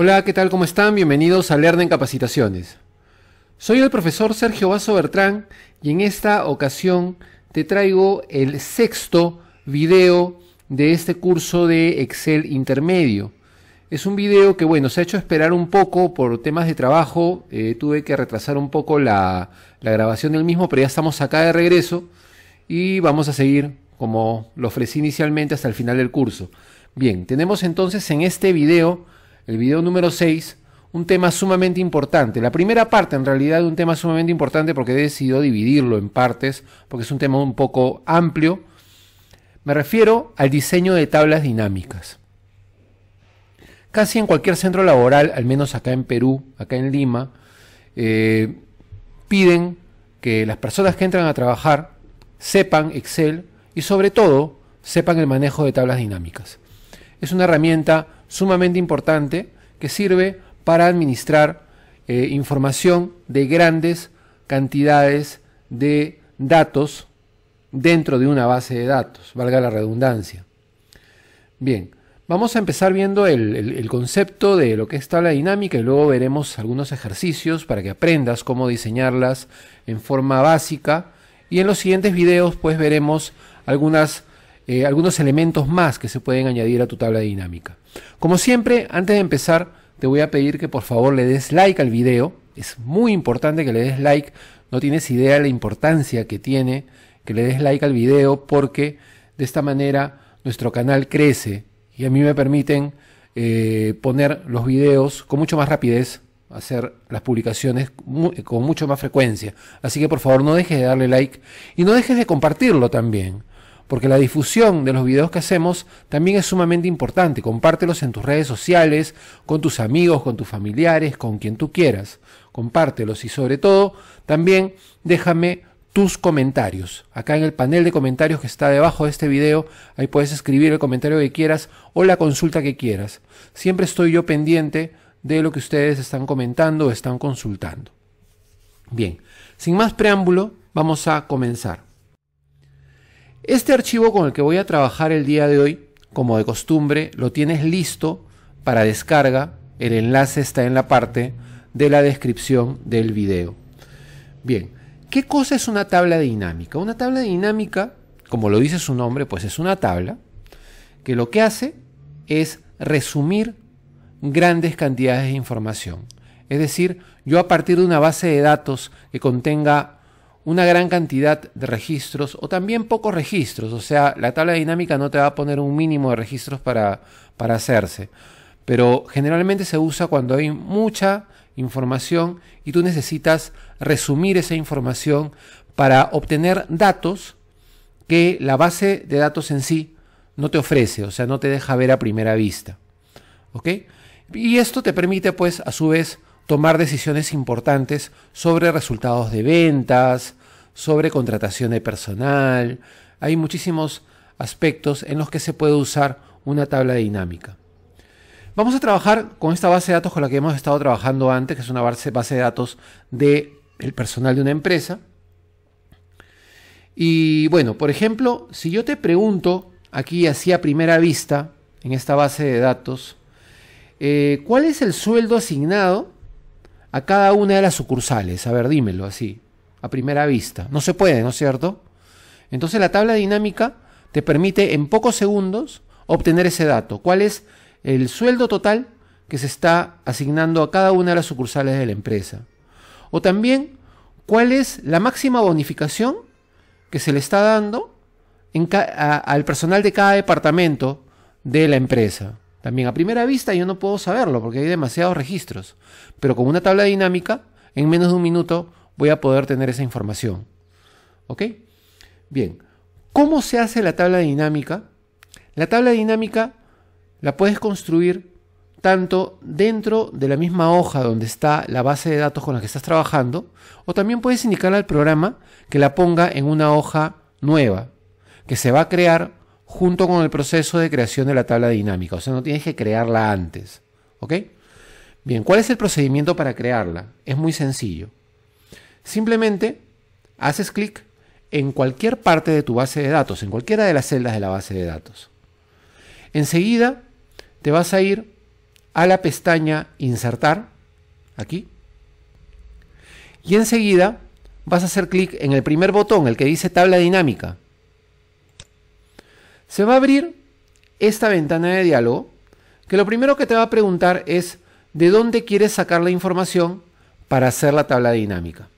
Hola, ¿qué tal? ¿Cómo están? Bienvenidos a Learning en Capacitaciones. Soy el profesor Sergio Vaso Bertrán y en esta ocasión te traigo el sexto video de este curso de Excel intermedio. Es un video que, bueno, se ha hecho esperar un poco por temas de trabajo. Eh, tuve que retrasar un poco la, la grabación del mismo, pero ya estamos acá de regreso y vamos a seguir como lo ofrecí inicialmente hasta el final del curso. Bien, tenemos entonces en este video el video número 6, un tema sumamente importante. La primera parte en realidad de un tema sumamente importante porque he decidido dividirlo en partes, porque es un tema un poco amplio. Me refiero al diseño de tablas dinámicas. Casi en cualquier centro laboral, al menos acá en Perú, acá en Lima, eh, piden que las personas que entran a trabajar sepan Excel y sobre todo sepan el manejo de tablas dinámicas. Es una herramienta sumamente importante que sirve para administrar eh, información de grandes cantidades de datos dentro de una base de datos, valga la redundancia. Bien, vamos a empezar viendo el, concepto de lo que es tabla dinámica y luego veremos algunos ejercicios para que aprendas cómo diseñarlas en forma básica y en los siguientes videos pues veremos algunas eh, algunos elementos más que se pueden añadir a tu tabla dinámica. Como siempre, antes de empezar, te voy a pedir que por favor le des like al video. Es muy importante que le des like. No tienes idea de la importancia que tiene que le des like al video porque de esta manera nuestro canal crece y a mí me permiten eh, poner los videos con mucho más rapidez, hacer las publicaciones eh, con mucho más frecuencia. Así que por favor no dejes de darle like y no dejes de compartirlo también porque la difusión de los videos que hacemos también es sumamente importante. Compártelos en tus redes sociales, con tus amigos, con tus familiares, con quien tú quieras. Compártelos y sobre todo también déjame tus comentarios. Acá en el panel de comentarios que está debajo de este video, ahí puedes escribir el comentario que quieras o la consulta que quieras. Siempre estoy yo pendiente de lo que ustedes están comentando o están consultando. Bien, sin más preámbulo, vamos a comenzar. Este archivo con el que voy a trabajar el día de hoy, como de costumbre, lo tienes listo para descarga. El enlace está en la parte de la descripción del video. Bien, ¿qué cosa es una tabla dinámica? Una tabla dinámica, como lo dice su nombre, pues es una tabla que lo que hace es resumir grandes cantidades de información. Es decir, yo a partir de una base de datos que contenga una gran cantidad de registros o también pocos registros. O sea, la tabla dinámica no te va a poner un mínimo de registros para, para hacerse. Pero generalmente se usa cuando hay mucha información y tú necesitas resumir esa información para obtener datos que la base de datos en sí no te ofrece, o sea, no te deja ver a primera vista. ¿Ok? Y esto te permite, pues, a su vez, tomar decisiones importantes sobre resultados de ventas, sobre contratación de personal. Hay muchísimos aspectos en los que se puede usar una tabla dinámica. Vamos a trabajar con esta base de datos con la que hemos estado trabajando antes, que es una base, de datos del personal de una empresa. Y bueno, por ejemplo, si yo te pregunto aquí así a primera vista, en esta base de datos, eh, ¿cuál es el sueldo asignado a cada una de las sucursales. A ver, dímelo así, a primera vista. No se puede, ¿no es cierto? Entonces la tabla dinámica te permite en pocos segundos obtener ese dato. ¿Cuál es el sueldo total que se está asignando a cada una de las sucursales de la empresa? O también, ¿cuál es la máxima bonificación que se le está dando al personal de cada departamento de la empresa? También a primera vista yo no puedo saberlo porque hay demasiados registros, pero con una tabla dinámica, en menos de un minuto voy a poder tener esa información. ¿Ok? Bien, ¿cómo se hace la tabla dinámica? La tabla dinámica la puedes construir tanto dentro de la misma hoja donde está la base de datos con la que estás trabajando, o también puedes indicar al programa que la ponga en una hoja nueva, que se va a crear junto con el proceso de creación de la tabla dinámica. O sea, no tienes que crearla antes. ¿Ok? Bien, ¿cuál es el procedimiento para crearla? Es muy sencillo. Simplemente haces clic en cualquier parte de tu base de datos, en cualquiera de las celdas de la base de datos. Enseguida te vas a ir a la pestaña Insertar, aquí, y enseguida vas a hacer clic en el primer botón, el que dice Tabla Dinámica. Se va a abrir esta ventana de diálogo que lo primero que te va a preguntar es de dónde quieres sacar la información para hacer la tabla dinámica.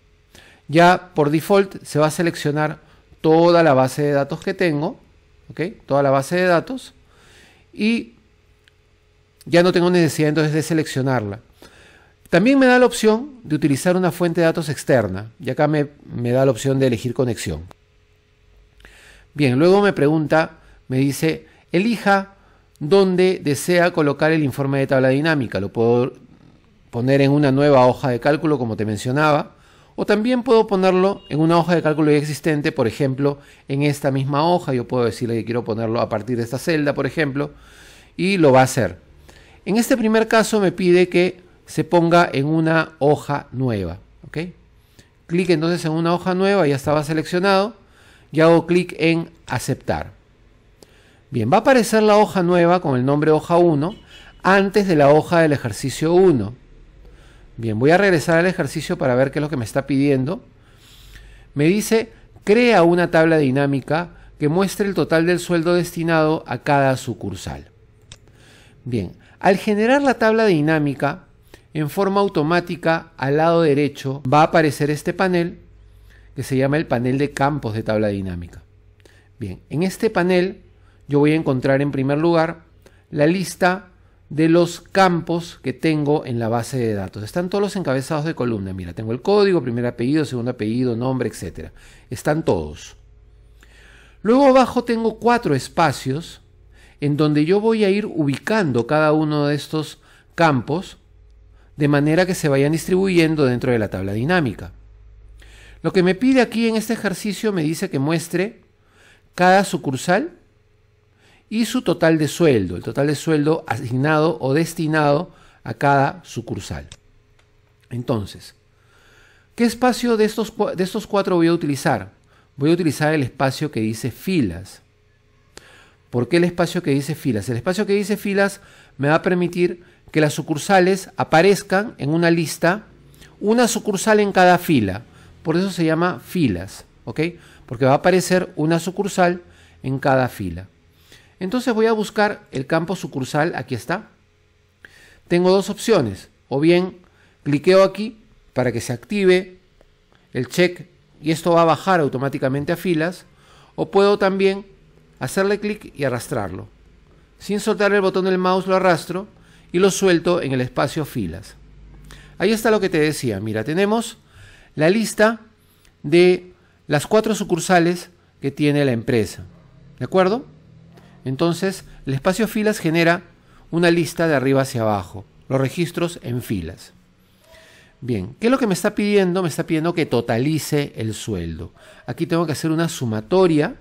Ya por default se va a seleccionar toda la base de datos que tengo, ¿okay? toda la base de datos, y ya no tengo necesidad entonces de seleccionarla. También me da la opción de utilizar una fuente de datos externa, y acá me, me da la opción de elegir conexión. Bien, luego me pregunta me dice, elija dónde desea colocar el informe de tabla dinámica. Lo puedo poner en una nueva hoja de cálculo, como te mencionaba, o también puedo ponerlo en una hoja de cálculo ya existente, por ejemplo, en esta misma hoja. Yo puedo decirle que quiero ponerlo a partir de esta celda, por ejemplo, y lo va a hacer. En este primer caso me pide que se ponga en una hoja nueva. Clic entonces en una hoja nueva, ya estaba seleccionado, y hago clic en aceptar. Bien, va a aparecer la hoja nueva con el nombre hoja 1 antes de la hoja del ejercicio 1. Bien, voy a regresar al ejercicio para ver qué es lo que me está pidiendo. Me dice, crea una tabla dinámica que muestre el total del sueldo destinado a cada sucursal. Bien, al generar la tabla dinámica, en forma automática al lado derecho va a aparecer este panel que se llama el panel de campos de tabla dinámica. Bien, en este panel yo voy a encontrar en primer lugar la lista de los campos que tengo en la base de datos. Están todos los encabezados de columna. Mira, tengo el código, primer apellido, segundo apellido, nombre, etc. Están todos. Luego abajo tengo cuatro espacios en donde yo voy a ir ubicando cada uno de estos campos de manera que se vayan distribuyendo dentro de la tabla dinámica. Lo que me pide aquí en este ejercicio me dice que muestre cada sucursal y su total de sueldo, el total de sueldo asignado o destinado a cada sucursal. Entonces, ¿qué espacio de estos, de estos cuatro voy a utilizar? Voy a utilizar el espacio que dice filas. ¿Por qué el espacio que dice filas? El espacio que dice filas me va a permitir que las sucursales aparezcan en una lista, una sucursal en cada fila. Por eso se llama filas, ¿ok? Porque va a aparecer una sucursal en cada fila. Entonces voy a buscar el campo sucursal, aquí está. Tengo dos opciones, o bien cliqueo aquí para que se active el check y esto va a bajar automáticamente a filas, o puedo también hacerle clic y arrastrarlo. Sin soltar el botón del mouse lo arrastro y lo suelto en el espacio filas. Ahí está lo que te decía, mira, tenemos la lista de las cuatro sucursales que tiene la empresa. ¿De acuerdo? Entonces, el espacio filas genera una lista de arriba hacia abajo, los registros en filas. Bien, ¿qué es lo que me está pidiendo? Me está pidiendo que totalice el sueldo. Aquí tengo que hacer una sumatoria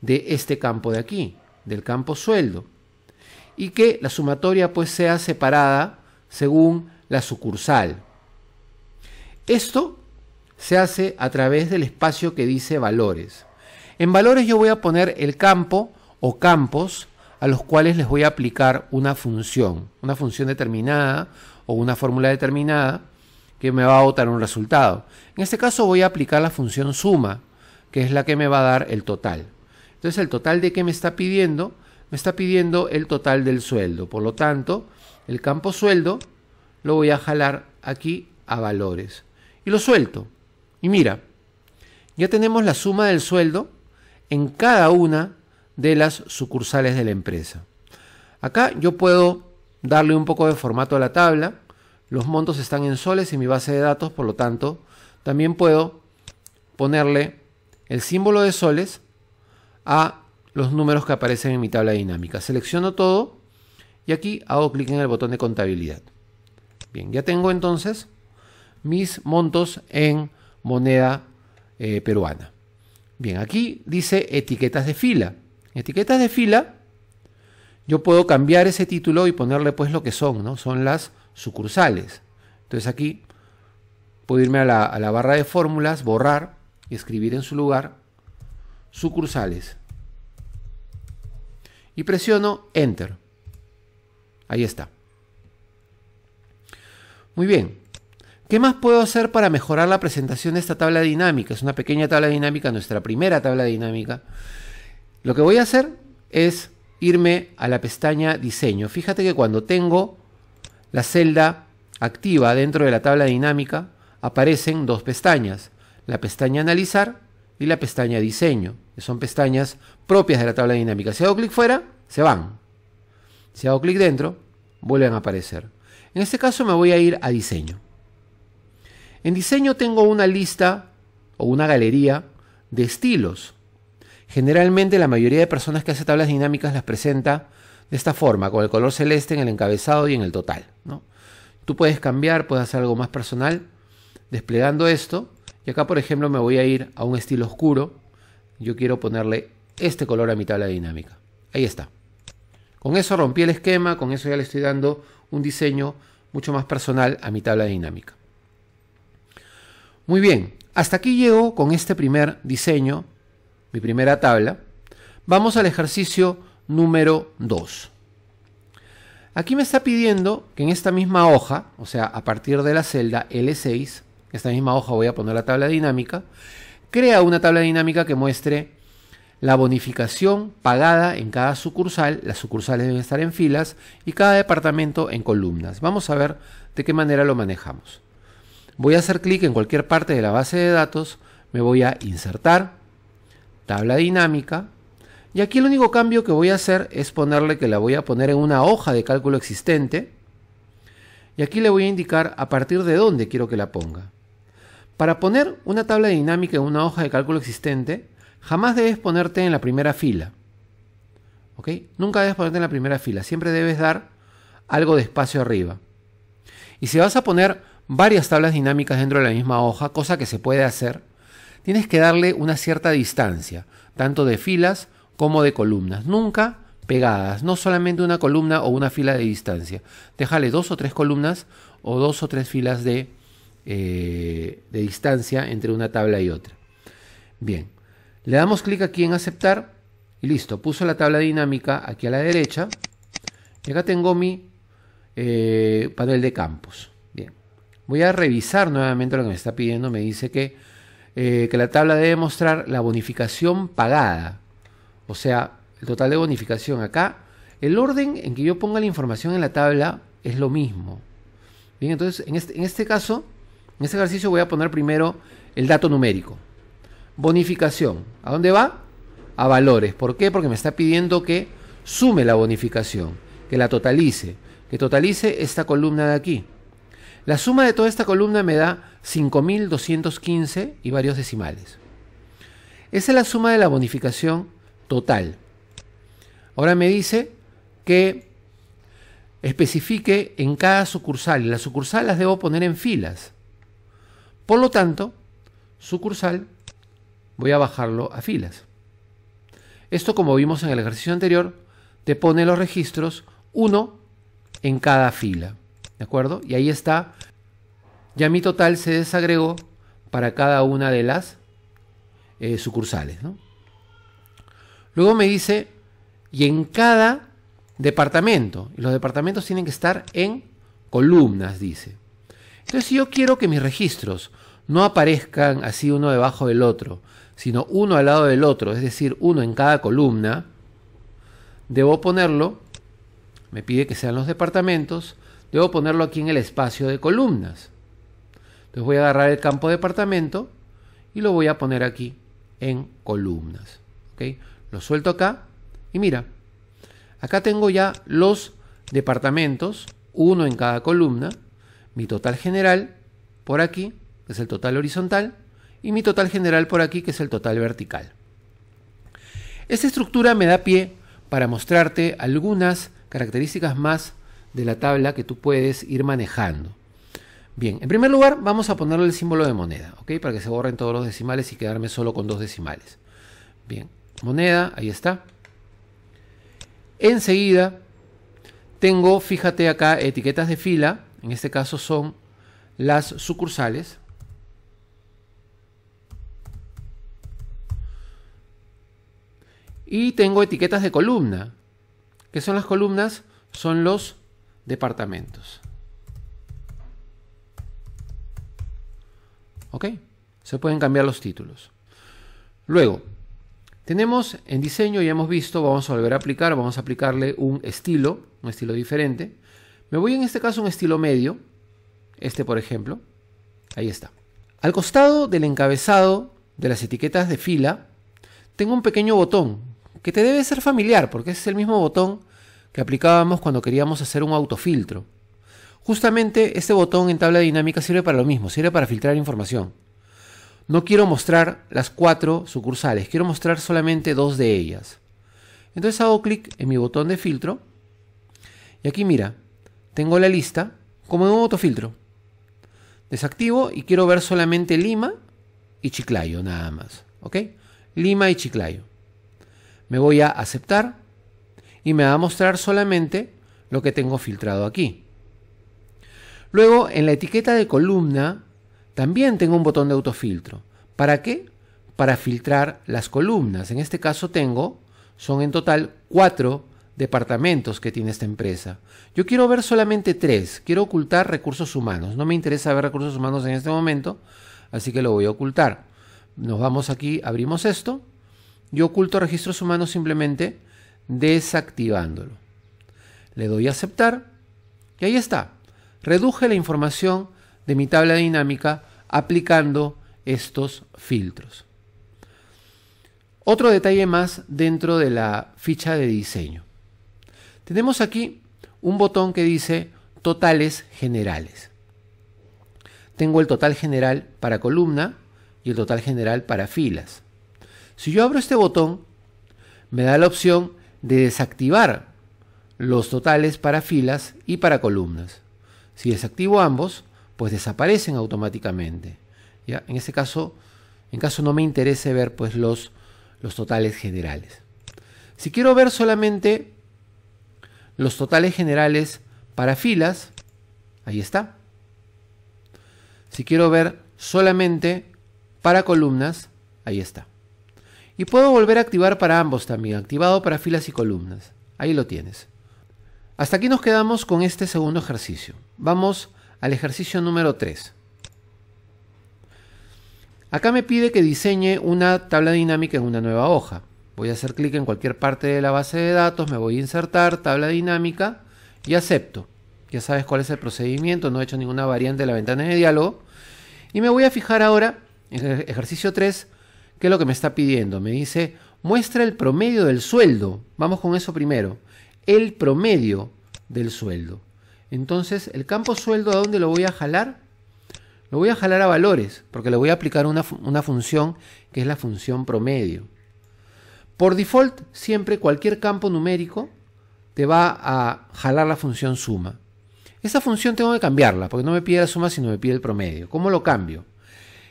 de este campo de aquí, del campo sueldo. Y que la sumatoria pues sea separada según la sucursal. Esto se hace a través del espacio que dice valores. En valores yo voy a poner el campo o campos a los cuales les voy a aplicar una función, una función determinada o una fórmula determinada que me va a botar un resultado. En este caso voy a aplicar la función suma, que es la que me va a dar el total. Entonces el total de qué me está pidiendo? Me está pidiendo el total del sueldo. Por lo tanto, el campo sueldo lo voy a jalar aquí a valores. Y lo suelto. Y mira, ya tenemos la suma del sueldo en cada una de las sucursales de la empresa. Acá yo puedo darle un poco de formato a la tabla. Los montos están en soles en mi base de datos, por lo tanto, también puedo ponerle el símbolo de soles a los números que aparecen en mi tabla dinámica. Selecciono todo y aquí hago clic en el botón de contabilidad. Bien, ya tengo entonces mis montos en moneda eh, peruana. Bien, aquí dice etiquetas de fila. Etiquetas de fila, yo puedo cambiar ese título y ponerle pues lo que son, ¿no? Son las sucursales. Entonces aquí puedo irme a la, a la barra de fórmulas, borrar y escribir en su lugar sucursales. Y presiono Enter. Ahí está. Muy bien. ¿Qué más puedo hacer para mejorar la presentación de esta tabla dinámica? Es una pequeña tabla dinámica, nuestra primera tabla dinámica. Lo que voy a hacer es irme a la pestaña diseño. Fíjate que cuando tengo la celda activa dentro de la tabla dinámica, aparecen dos pestañas, la pestaña analizar y la pestaña diseño, que son pestañas propias de la tabla dinámica. Si hago clic fuera, se van. Si hago clic dentro, vuelven a aparecer. En este caso me voy a ir a diseño. En diseño tengo una lista o una galería de estilos. Generalmente la mayoría de personas que hace tablas dinámicas las presenta de esta forma, con el color celeste en el encabezado y en el total. Tú puedes cambiar, puedes hacer algo más personal desplegando esto. Y acá, por ejemplo, me voy a ir a un estilo oscuro. Yo quiero ponerle este color a mi tabla dinámica. Ahí está. Con eso rompí el esquema, con eso ya le estoy dando un diseño mucho más personal a mi tabla dinámica. Muy bien, hasta aquí llego con este primer diseño, mi primera tabla. Vamos al ejercicio número 2. Aquí me está pidiendo que en esta misma hoja, o sea, a partir de la celda L6, esta misma hoja voy a poner la tabla dinámica, crea una tabla dinámica que muestre la bonificación pagada en cada sucursal, las sucursales deben estar en filas y cada departamento en columnas. Vamos a ver de qué manera lo manejamos. Voy a hacer clic en cualquier parte de la base de datos, me voy a insertar, tabla dinámica, y aquí el único cambio que voy a hacer es ponerle que la voy a poner en una hoja de cálculo existente, y aquí le voy a indicar a partir de dónde quiero que la ponga. Para poner una tabla dinámica en una hoja de cálculo existente, jamás debes ponerte en la primera fila. ¿Ok? Nunca debes ponerte en la primera fila, siempre debes dar algo de espacio arriba. Y si vas a poner varias tablas dinámicas dentro de la misma hoja, cosa que se puede hacer, tienes que darle una cierta distancia, tanto de filas como de columnas. Nunca pegadas, no solamente una columna o una fila de distancia. Déjale dos o tres columnas o dos o tres filas de, eh, distancia entre una tabla y otra. Bien, le damos clic aquí en aceptar y listo, puso la tabla dinámica aquí a la derecha. Y acá tengo mi eh, panel de campos. Voy a revisar nuevamente lo que me está pidiendo. Me dice que, eh, que la tabla debe mostrar la bonificación pagada. O sea, el total de bonificación acá. El orden en que yo ponga la información en la tabla es lo mismo. Bien, entonces en este, en este caso, en este ejercicio voy a poner primero el dato numérico. Bonificación. ¿A dónde va? A valores. ¿Por qué? Porque me está pidiendo que sume la bonificación, que la totalice, que totalice esta columna de aquí. La suma de toda esta columna me da 5.215 y varios decimales. Esa es la suma de la bonificación total. Ahora me dice que especifique en cada sucursal. Las sucursales las debo poner en filas. Por lo tanto, sucursal voy a bajarlo a filas. Esto, como vimos en el ejercicio anterior, te pone los registros uno en cada fila. ¿De acuerdo? Y ahí está. Ya mi total se desagregó para cada una de las eh, sucursales. Luego me dice, y en cada departamento, los departamentos tienen que estar en columnas, dice. Entonces, si yo quiero que mis registros no aparezcan así uno debajo del otro, sino uno al lado del otro, es decir, uno en cada columna, debo ponerlo, me pide que sean los departamentos, debo ponerlo aquí en el espacio de columnas. Entonces voy a agarrar el campo departamento y lo voy a poner aquí en columnas. ¿okay? Lo suelto acá y mira, acá tengo ya los departamentos, uno en cada columna, mi total general por aquí, que es el total horizontal, y mi total general por aquí, que es el total vertical. Esta estructura me da pie para mostrarte algunas características más de la tabla que tú puedes ir manejando. Bien, en primer lugar vamos a ponerle el símbolo de moneda, ¿ok? Para que se borren todos los decimales y quedarme solo con dos decimales. Bien, moneda, ahí está. Enseguida tengo, fíjate acá, etiquetas de fila. En este caso son las sucursales. Y tengo etiquetas de columna. ¿Qué son las columnas? Son los departamentos. ¿Ok? Se pueden cambiar los títulos. Luego, tenemos en diseño, ya hemos visto, vamos a volver a aplicar, vamos a aplicarle un estilo, un estilo diferente. Me voy en este caso a un estilo medio, este por ejemplo, ahí está. Al costado del encabezado de las etiquetas de fila, tengo un pequeño botón que te debe ser familiar porque es el mismo botón que aplicábamos cuando queríamos hacer un autofiltro. Justamente este botón en tabla dinámica sirve para lo mismo, sirve para filtrar información. No quiero mostrar las cuatro sucursales, quiero mostrar solamente dos de ellas. Entonces hago clic en mi botón de filtro y aquí mira, tengo la lista como de un autofiltro. Desactivo y quiero ver solamente Lima y Chiclayo nada más. ¿Ok? Lima y Chiclayo. Me voy a aceptar y me va a mostrar solamente lo que tengo filtrado aquí. Luego en la etiqueta de columna también tengo un botón de autofiltro. ¿Para qué? Para filtrar las columnas. En este caso tengo, son en total cuatro departamentos que tiene esta empresa. Yo quiero ver solamente tres. Quiero ocultar recursos humanos. No me interesa ver recursos humanos en este momento, así que lo voy a ocultar. Nos vamos aquí, abrimos esto. Yo oculto registros humanos simplemente desactivándolo. Le doy a aceptar y ahí está. Reduje la información de mi tabla dinámica aplicando estos filtros. Otro detalle más dentro de la ficha de diseño. Tenemos aquí un botón que dice totales generales. Tengo el total general para columna y el total general para filas. Si yo abro este botón, me da la opción de desactivar los totales para filas y para columnas. Si desactivo ambos, pues desaparecen automáticamente. ¿ya? En ese caso, en caso no me interese ver pues, los, los totales generales. Si quiero ver solamente los totales generales para filas, ahí está. Si quiero ver solamente para columnas, ahí está. Y puedo volver a activar para ambos también, activado para filas y columnas. Ahí lo tienes. Hasta aquí nos quedamos con este segundo ejercicio. Vamos al ejercicio número 3. Acá me pide que diseñe una tabla dinámica en una nueva hoja. Voy a hacer clic en cualquier parte de la base de datos, me voy a insertar, tabla dinámica y acepto. Ya sabes cuál es el procedimiento, no he hecho ninguna variante de la ventana de diálogo. Y me voy a fijar ahora, en el ejercicio 3, ¿Qué es lo que me está pidiendo? Me dice, muestra el promedio del sueldo. Vamos con eso primero. El promedio del sueldo. Entonces, el campo sueldo, ¿a dónde lo voy a jalar? Lo voy a jalar a valores, porque le voy a aplicar una, una función que es la función promedio. Por default, siempre cualquier campo numérico te va a jalar la función suma. Esa función tengo que cambiarla, porque no me pide la suma, sino me pide el promedio. ¿Cómo lo cambio?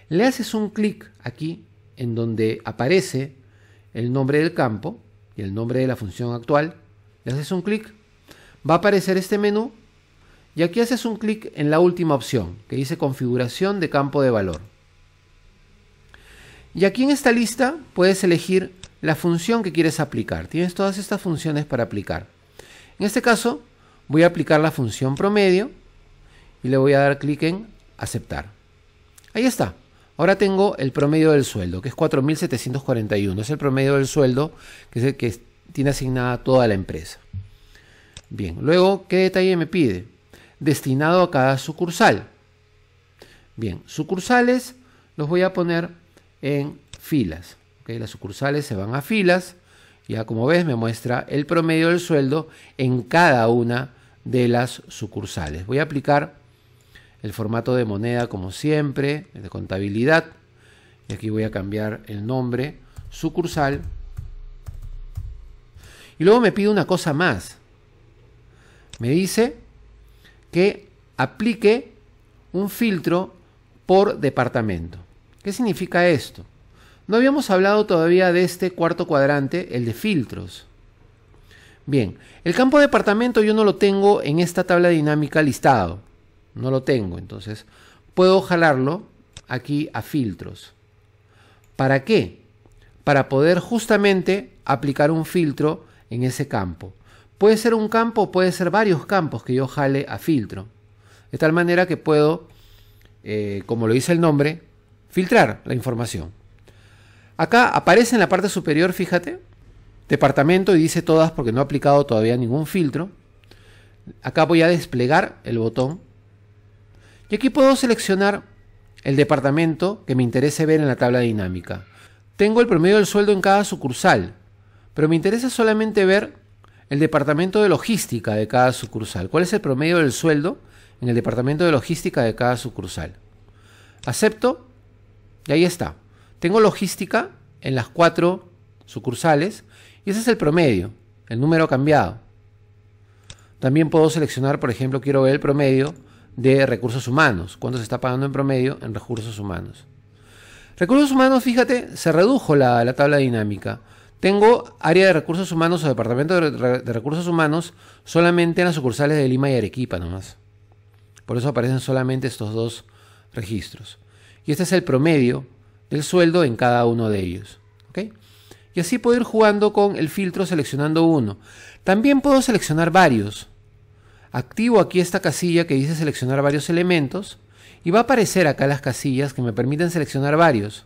Le haces un clic aquí en donde aparece el nombre del campo y el nombre de la función actual, le haces un clic, va a aparecer este menú y aquí haces un clic en la última opción que dice configuración de campo de valor. Y aquí en esta lista puedes elegir la función que quieres aplicar. Tienes todas estas funciones para aplicar. En este caso voy a aplicar la función promedio y le voy a dar clic en aceptar. Ahí está. Ahora tengo el promedio del sueldo, que es 4.741. Es el promedio del sueldo que es el que tiene asignada toda la empresa. Bien, luego, ¿qué detalle me pide? Destinado a cada sucursal. Bien, sucursales los voy a poner en filas. Las sucursales se van a filas. Ya como ves me muestra el promedio del sueldo en cada una de las sucursales. Voy a aplicar el formato de moneda como siempre, el de contabilidad. Y aquí voy a cambiar el nombre, sucursal. Y luego me pide una cosa más. Me dice que aplique un filtro por departamento. ¿Qué significa esto? No habíamos hablado todavía de este cuarto cuadrante, el de filtros. Bien, el campo departamento yo no lo tengo en esta tabla dinámica listado no lo tengo, entonces puedo jalarlo aquí a filtros. ¿Para qué? Para poder justamente aplicar un filtro en ese campo. Puede ser un campo, puede ser varios campos que yo jale a filtro. De tal manera que puedo, eh, como lo dice el nombre, filtrar la información. Acá aparece en la parte superior, fíjate, departamento y dice todas porque no ha aplicado todavía ningún filtro. Acá voy a desplegar el botón y aquí puedo seleccionar el departamento que me interese ver en la tabla dinámica. Tengo el promedio del sueldo en cada sucursal, pero me interesa solamente ver el departamento de logística de cada sucursal. ¿Cuál es el promedio del sueldo en el departamento de logística de cada sucursal? Acepto y ahí está. Tengo logística en las cuatro sucursales y ese es el promedio, el número cambiado. También puedo seleccionar, por ejemplo, quiero ver el promedio de recursos humanos. ¿Cuánto se está pagando en promedio en recursos humanos? Recursos humanos, fíjate, se redujo la, la tabla dinámica. Tengo área de recursos humanos o departamento de, recursos humanos solamente en las sucursales de Lima y Arequipa nomás. Por eso aparecen solamente estos dos registros. Y este es el promedio del sueldo en cada uno de ellos. Y así puedo ir jugando con el filtro seleccionando uno. También puedo seleccionar varios. Activo aquí esta casilla que dice seleccionar varios elementos y va a aparecer acá las casillas que me permiten seleccionar varios.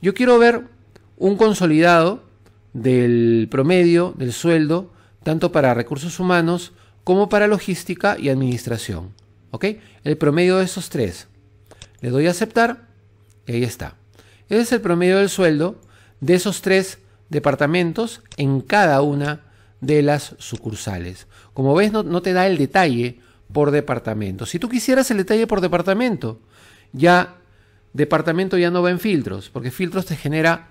Yo quiero ver un consolidado del promedio, del sueldo, tanto para recursos humanos como para logística y administración. ¿Ok? El promedio de esos tres. Le doy a aceptar y ahí está. Ese es el promedio del sueldo de esos tres departamentos en cada una de las sucursales. Como ves, no, te da el detalle por departamento. Si tú quisieras el detalle por departamento, ya departamento ya no va en filtros, porque filtros te genera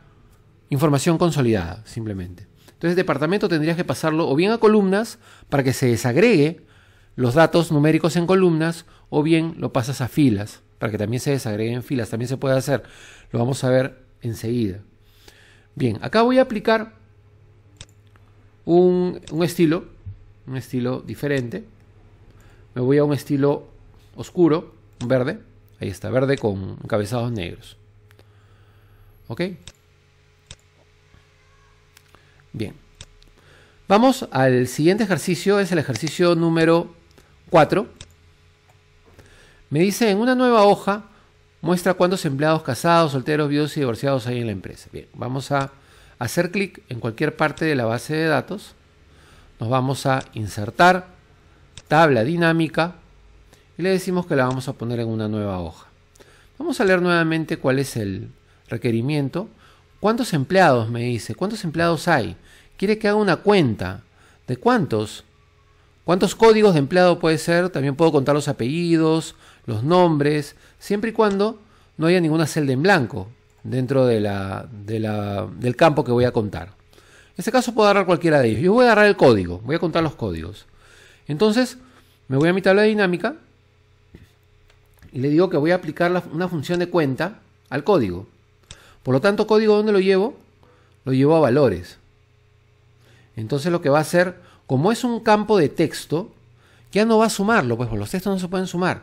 información consolidada, simplemente. Entonces, departamento tendrías que pasarlo o bien a columnas para que se desagregue los datos numéricos en columnas, o bien lo pasas a filas para que también se desagregue en filas. También se puede hacer, lo vamos a ver enseguida. Bien, acá voy a aplicar un, estilo, un estilo diferente. Me voy a un estilo oscuro, verde. Ahí está, verde con cabezados negros. ¿Ok? Bien. Vamos al siguiente ejercicio, es el ejercicio número 4. Me dice, en una nueva hoja, muestra cuántos empleados casados, solteros, viudos y divorciados hay en la empresa. Bien, vamos a hacer clic en cualquier parte de la base de datos, nos vamos a insertar, tabla dinámica, y le decimos que la vamos a poner en una nueva hoja. Vamos a leer nuevamente cuál es el requerimiento. ¿Cuántos empleados me dice? ¿Cuántos empleados hay? Quiere que haga una cuenta. ¿De cuántos? ¿Cuántos códigos de empleado puede ser? También puedo contar los apellidos, los nombres, siempre y cuando no haya ninguna celda en blanco dentro de la, del campo que voy a contar. En este caso puedo agarrar cualquiera de ellos. Yo voy a agarrar el código, voy a contar los códigos. Entonces, me voy a mi tabla de dinámica y le digo que voy a aplicar una función de cuenta al código. Por lo tanto, código, ¿dónde lo llevo? Lo llevo a valores. Entonces lo que va a hacer, como es un campo de texto, ya no va a sumarlo, pues los textos no se pueden sumar.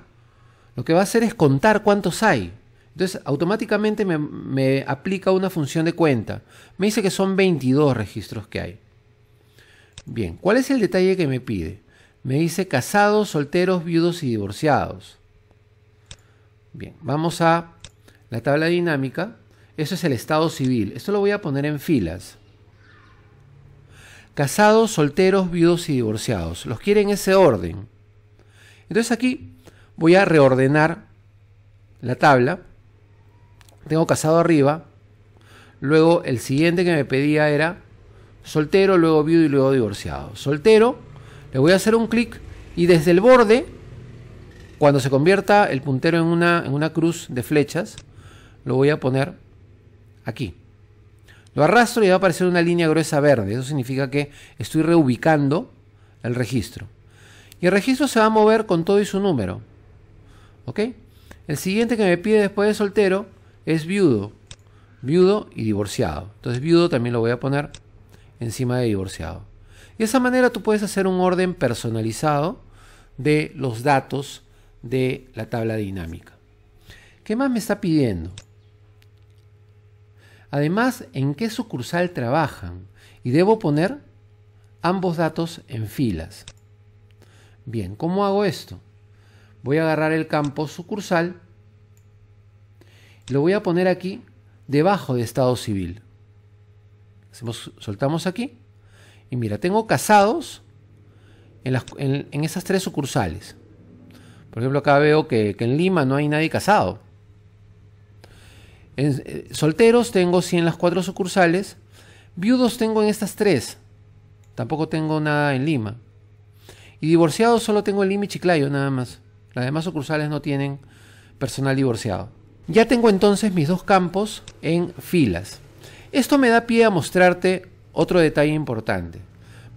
Lo que va a hacer es contar cuántos hay. Entonces, automáticamente me, aplica una función de cuenta. Me dice que son 22 registros que hay. Bien, ¿cuál es el detalle que me pide? Me dice casados, solteros, viudos y divorciados. Bien, vamos a la tabla dinámica. Eso es el estado civil. Esto lo voy a poner en filas. Casados, solteros, viudos y divorciados. Los quieren en ese orden. Entonces aquí voy a reordenar la tabla tengo casado arriba. Luego el siguiente que me pedía era soltero, luego viudo y luego divorciado. Soltero, le voy a hacer un clic y desde el borde, cuando se convierta el puntero en una, en una cruz de flechas, lo voy a poner aquí. Lo arrastro y va a aparecer una línea gruesa verde. Eso significa que estoy reubicando el registro. Y el registro se va a mover con todo y su número. ¿Ok? El siguiente que me pide después de soltero es viudo, viudo y divorciado. Entonces viudo también lo voy a poner encima de divorciado. Y de esa manera tú puedes hacer un orden personalizado de los datos de la tabla dinámica. ¿Qué más me está pidiendo? Además, ¿en qué sucursal trabajan? Y debo poner ambos datos en filas. Bien, ¿cómo hago esto? Voy a agarrar el campo sucursal lo voy a poner aquí debajo de Estado civil. soltamos aquí. Y mira, tengo casados en, esas tres sucursales. Por ejemplo, acá veo que, en Lima no hay nadie casado. Eh, solteros tengo sí en las cuatro sucursales. Viudos tengo en estas tres. Tampoco tengo nada en Lima. Y divorciados solo tengo en Lima y Chiclayo nada más. Las demás sucursales no tienen personal divorciado. Ya tengo entonces mis dos campos en filas. Esto me da pie a mostrarte otro detalle importante.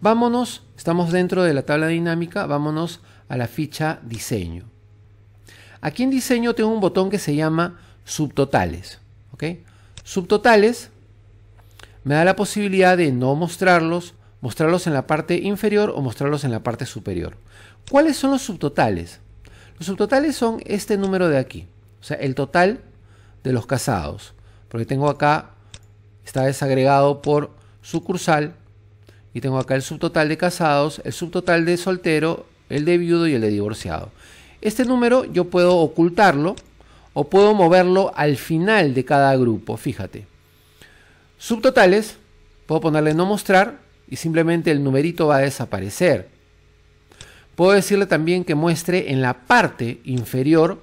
Vámonos, estamos dentro de la tabla dinámica, vámonos a la ficha diseño. Aquí en diseño tengo un botón que se llama subtotales. Subtotales me da la posibilidad de no mostrarlos, mostrarlos en la parte inferior o mostrarlos en la parte superior. ¿Cuáles son los subtotales? Los subtotales son este número de aquí. O sea, el total de los casados. Porque tengo acá, está desagregado por sucursal. Y tengo acá el subtotal de casados, el subtotal de soltero, el de viudo y el de divorciado. Este número yo puedo ocultarlo o puedo moverlo al final de cada grupo, fíjate. Subtotales, puedo ponerle no mostrar y simplemente el numerito va a desaparecer. Puedo decirle también que muestre en la parte inferior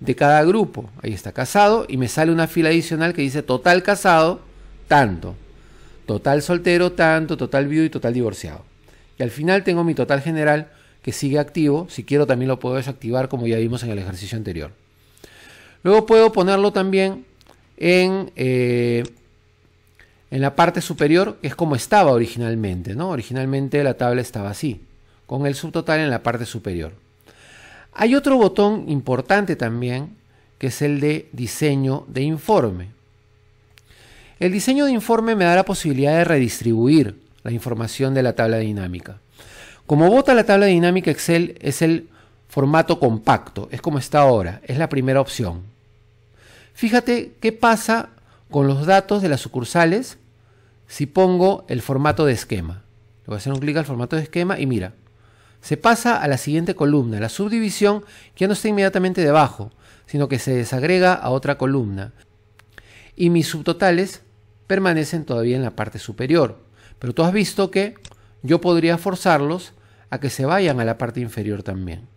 de cada grupo. Ahí está casado y me sale una fila adicional que dice total casado, tanto. Total soltero, tanto. Total viudo y total divorciado. Y al final tengo mi total general que sigue activo. Si quiero también lo puedo desactivar como ya vimos en el ejercicio anterior. Luego puedo ponerlo también en, eh, en la parte superior, que es como estaba originalmente. ¿no? Originalmente la tabla estaba así, con el subtotal en la parte superior. Hay otro botón importante también, que es el de diseño de informe. El diseño de informe me da la posibilidad de redistribuir la información de la tabla dinámica. Como bota la tabla dinámica Excel es el formato compacto, es como está ahora, es la primera opción. Fíjate qué pasa con los datos de las sucursales si pongo el formato de esquema. Le voy a hacer un clic al formato de esquema y mira, se pasa a la siguiente columna. La subdivisión ya no está inmediatamente debajo, sino que se desagrega a otra columna. Y mis subtotales permanecen todavía en la parte superior. Pero tú has visto que yo podría forzarlos a que se vayan a la parte inferior también.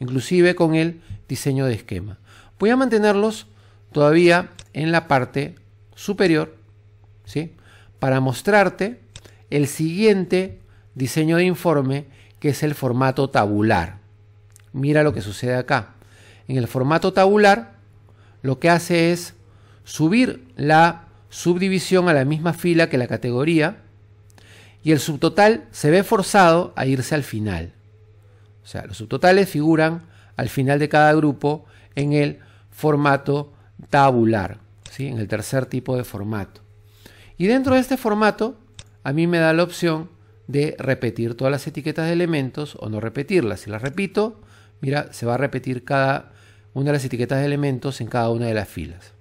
Inclusive con el diseño de esquema. Voy a mantenerlos todavía en la parte superior, ¿sí? Para mostrarte el siguiente diseño de informe que es el formato tabular. Mira lo que sucede acá. En el formato tabular, lo que hace es subir la subdivisión a la misma fila que la categoría y el subtotal se ve forzado a irse al final. O sea, los subtotales figuran al final de cada grupo en el formato tabular, ¿sí? en el tercer tipo de formato. Y dentro de este formato, a mí me da la opción de repetir todas las etiquetas de elementos o no repetirlas. Si las repito, mira, se va a repetir cada una de las etiquetas de elementos en cada una de las filas.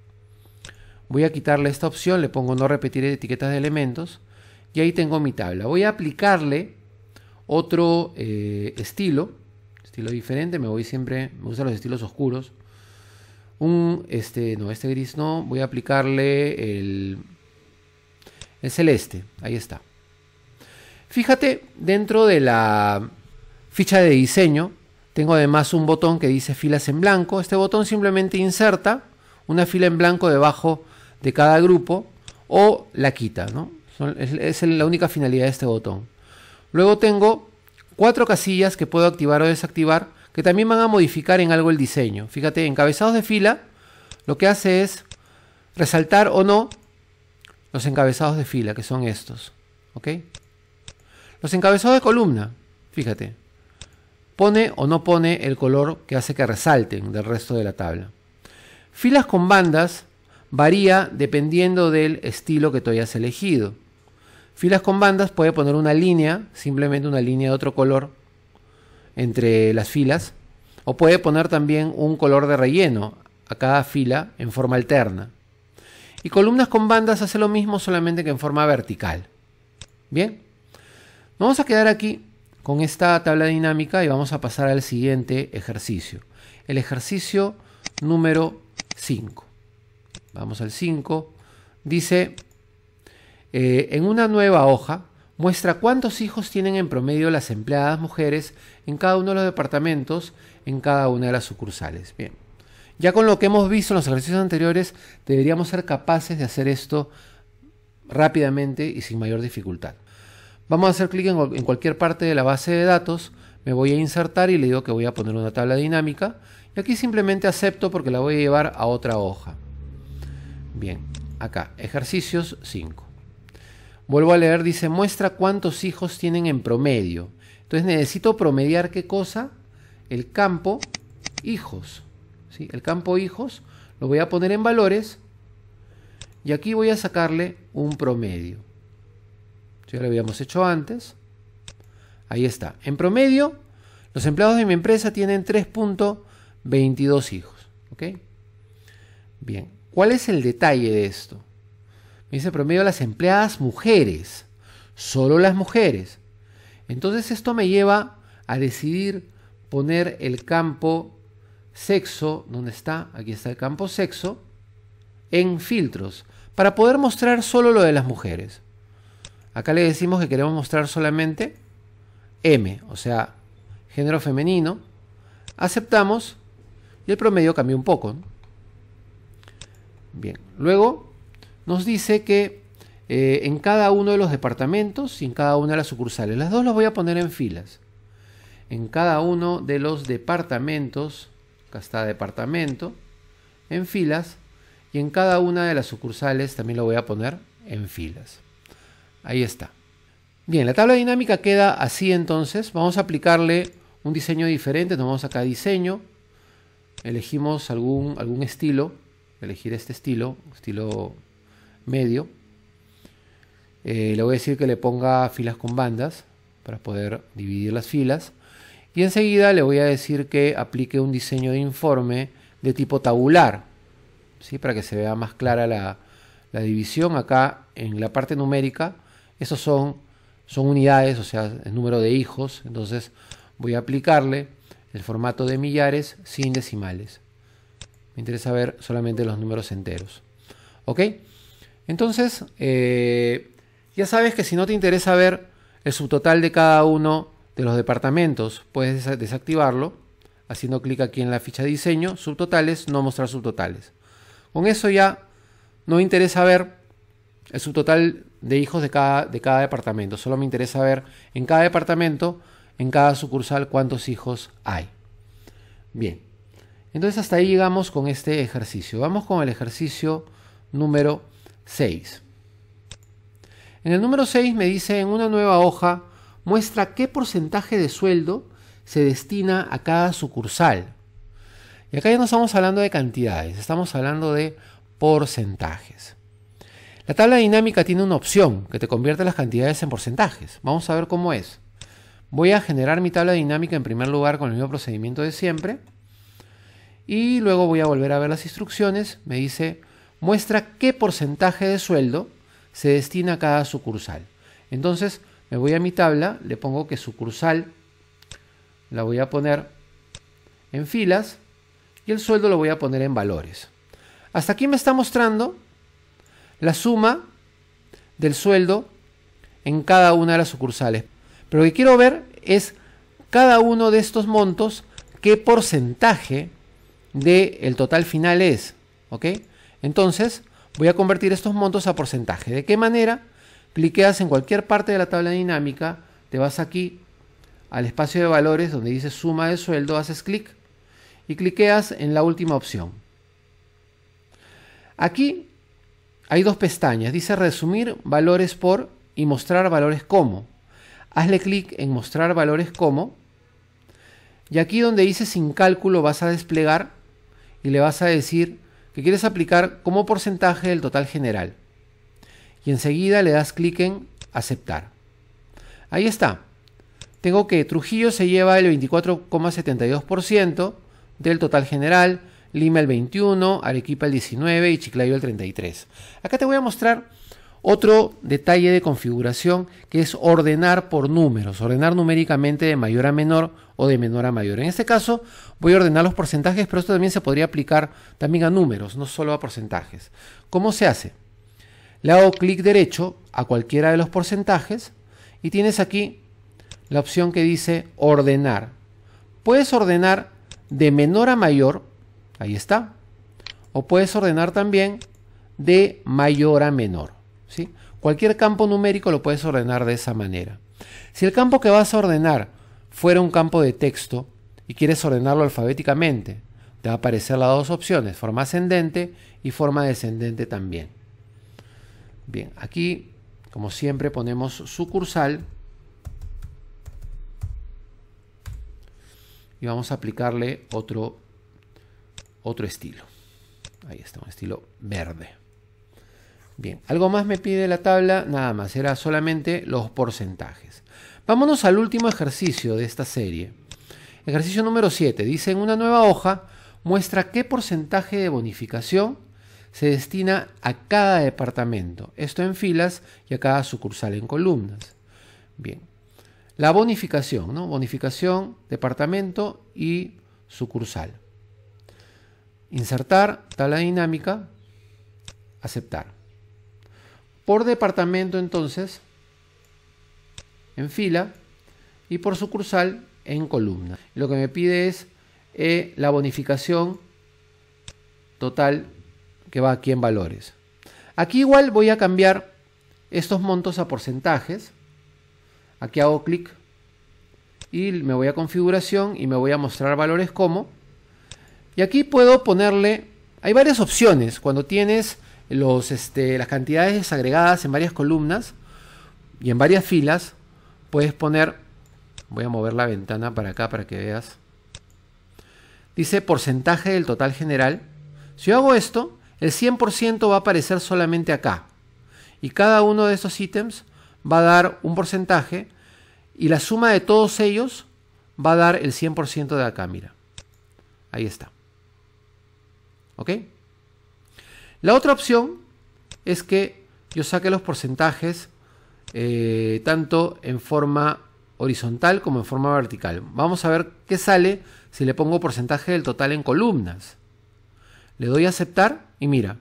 Voy a quitarle esta opción, le pongo no repetir etiquetas de elementos y ahí tengo mi tabla. Voy a aplicarle otro eh, estilo, estilo diferente, me voy siempre, me gustan los estilos oscuros. Un, este, no, este gris no, voy a aplicarle el, el celeste, ahí está. Fíjate, dentro de la ficha de diseño, tengo además un botón que dice filas en blanco. Este botón simplemente inserta una fila en blanco debajo de cada grupo o la quita. ¿no? Es la única finalidad de este botón. Luego tengo cuatro casillas que puedo activar o desactivar que también van a modificar en algo el diseño. Fíjate, encabezados de fila lo que hace es resaltar o no los encabezados de fila, que son estos. ¿ok? Los encabezados de columna, fíjate, pone o no pone el color que hace que resalten del resto de la tabla. Filas con bandas varía dependiendo del estilo que tú hayas elegido. Filas con bandas puede poner una línea, simplemente una línea de otro color entre las filas, o puede poner también un color de relleno a cada fila en forma alterna. Y columnas con bandas hace lo mismo solamente que en forma vertical. Bien, Vamos a quedar aquí con esta tabla dinámica y vamos a pasar al siguiente ejercicio. El ejercicio número 5. Vamos al 5. Dice, eh, en una nueva hoja, muestra cuántos hijos tienen en promedio las empleadas mujeres en cada uno de los departamentos, en cada una de las sucursales. Bien, ya con lo que hemos visto en los ejercicios anteriores, deberíamos ser capaces de hacer esto rápidamente y sin mayor dificultad. Vamos a hacer clic en, cualquier parte de la base de datos, me voy a insertar y le digo que voy a poner una tabla dinámica. Y aquí simplemente acepto porque la voy a llevar a otra hoja. Bien, acá, ejercicios 5. Vuelvo a leer, dice, muestra cuántos hijos tienen en promedio. Entonces necesito promediar qué cosa? El campo hijos. ¿sí? El campo hijos lo voy a poner en valores y aquí voy a sacarle un promedio. Ya lo habíamos hecho antes. Ahí está. En promedio, los empleados de mi empresa tienen 3.22 hijos. ¿Ok? Bien. ¿Cuál es el detalle de esto? Me dice promedio las empleadas mujeres. Solo las mujeres. Entonces esto me lleva a decidir poner el campo sexo, ¿dónde está? Aquí está el campo sexo, en filtros, para poder mostrar solo lo de las mujeres. Acá le decimos que queremos mostrar solamente M, o sea, género femenino. Aceptamos y el promedio cambió un poco. Bien, luego nos dice que eh, en cada uno de los departamentos y en cada una de las sucursales, las dos las voy a poner en filas. En cada uno de los departamentos, acá está departamento, en filas, y en cada una de las sucursales también lo voy a poner en filas. Ahí está. Bien, la tabla dinámica queda así entonces. Vamos a aplicarle un diseño diferente. Nos vamos acá diseño. Elegimos algún, algún estilo. Elegir este estilo, estilo medio. Eh, le voy a decir que le ponga filas con bandas para poder dividir las filas. Y enseguida le voy a decir que aplique un diseño de informe de tipo tabular. ¿sí? Para que se vea más clara la división acá en la parte numérica esos son, son unidades, o sea, el número de hijos. Entonces voy a aplicarle el formato de millares sin decimales. Me interesa ver solamente los números enteros. ¿Ok? Entonces, eh, ya sabes que si no te interesa ver el subtotal de cada uno de los departamentos, puedes desactivarlo haciendo clic aquí en la ficha de diseño, subtotales, no mostrar subtotales. Con eso ya no me interesa ver el subtotal de hijos de cada, de cada departamento. Solo me interesa ver en cada departamento, en cada sucursal, cuántos hijos hay. Bien, entonces hasta ahí llegamos con este ejercicio. Vamos con el ejercicio número 6. En el número 6 me dice en una nueva hoja, muestra qué porcentaje de sueldo se destina a cada sucursal. Y acá ya no estamos hablando de cantidades, estamos hablando de porcentajes. La tabla dinámica tiene una opción que te convierte las cantidades en porcentajes. Vamos a ver cómo es. Voy a generar mi tabla dinámica en primer lugar con el mismo procedimiento de siempre. Y luego voy a volver a ver las instrucciones. Me dice, muestra qué porcentaje de sueldo se destina a cada sucursal. Entonces me voy a mi tabla, le pongo que sucursal, la voy a poner en filas y el sueldo lo voy a poner en valores. Hasta aquí me está mostrando la suma del sueldo en cada una de las sucursales. Pero lo que quiero ver es cada uno de estos montos, qué porcentaje del el total final es. ¿Ok? Entonces, voy a convertir estos montos a porcentaje. ¿De qué manera? Cliqueas en cualquier parte de la tabla dinámica, te vas aquí al espacio de valores donde dice suma de sueldo, haces clic y cliqueas en la última opción. Aquí hay dos pestañas. Dice resumir valores por y mostrar valores como. Hazle clic en mostrar valores como. Y aquí donde dice sin cálculo vas a desplegar y le vas a decir que quieres aplicar como porcentaje del total general. Y enseguida le das clic en aceptar. Ahí está. Tengo que Trujillo se lleva el 24,72% del total general. Lima el 21, Arequipa el 19 y Chiclayo el 33. Acá te voy a mostrar otro detalle de configuración que es ordenar por números, ordenar numéricamente de mayor a menor o de menor a mayor. En este caso voy a ordenar los porcentajes, pero esto también se podría aplicar también a números, no solo a porcentajes. ¿Cómo se hace? Le hago clic derecho a cualquiera de los porcentajes y tienes aquí la opción que dice ordenar. Puedes ordenar de menor a mayor Ahí está. O puedes ordenar también de mayor a menor. ¿sí? Cualquier campo numérico lo puedes ordenar de esa manera. Si el campo que vas a ordenar fuera un campo de texto y quieres ordenarlo alfabéticamente, te va a aparecer las dos opciones, forma ascendente y forma descendente también. Bien, aquí, como siempre, ponemos sucursal y vamos a aplicarle otro otro estilo. Ahí está, un estilo verde. Bien, algo más me pide la tabla, nada más, era solamente los porcentajes. Vámonos al último ejercicio de esta serie. Ejercicio número 7. Dice, en una nueva hoja, muestra qué porcentaje de bonificación se destina a cada departamento. Esto en filas y a cada sucursal en columnas. Bien. La bonificación, ¿no? Bonificación, departamento y sucursal. Insertar tabla dinámica, aceptar. Por departamento entonces, en fila, y por sucursal en columna. Lo que me pide es eh, la bonificación total que va aquí en valores. Aquí igual voy a cambiar estos montos a porcentajes. Aquí hago clic y me voy a configuración y me voy a mostrar valores como y aquí puedo ponerle, hay varias opciones cuando tienes los, este, las cantidades agregadas en varias columnas y en varias filas. Puedes poner, voy a mover la ventana para acá para que veas. Dice porcentaje del total general. Si yo hago esto, el 100% va a aparecer solamente acá. Y cada uno de esos ítems va a dar un porcentaje y la suma de todos ellos va a dar el 100% de acá, mira. Ahí está. ¿Ok? La otra opción es que yo saque los porcentajes eh, tanto en forma horizontal como en forma vertical. Vamos a ver qué sale si le pongo porcentaje del total en columnas. Le doy a aceptar y mira,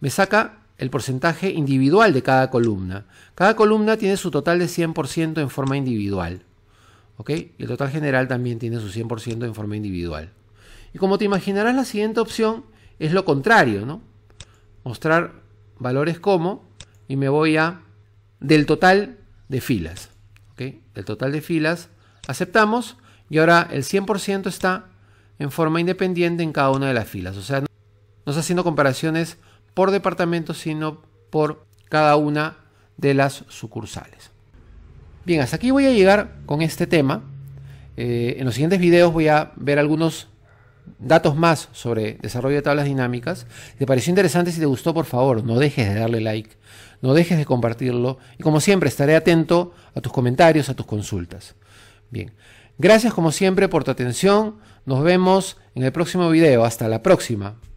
me saca el porcentaje individual de cada columna. Cada columna tiene su total de 100% en forma individual. ¿ok? Y el total general también tiene su 100% en forma individual. Y como te imaginarás, la siguiente opción es lo contrario, ¿no? Mostrar valores como y me voy a del total de filas. ¿ok? Del total de filas aceptamos y ahora el 100% está en forma independiente en cada una de las filas. O sea, no, haciendo comparaciones por departamento, sino por cada una de las sucursales. Bien, hasta aquí voy a llegar con este tema. Eh, en los siguientes videos voy a ver algunos datos más sobre desarrollo de tablas dinámicas. te pareció interesante, si te gustó, por favor, no dejes de darle like, no dejes de compartirlo y como siempre estaré atento a tus comentarios, a tus consultas. Bien, gracias como siempre por tu atención, nos vemos en el próximo video, hasta la próxima.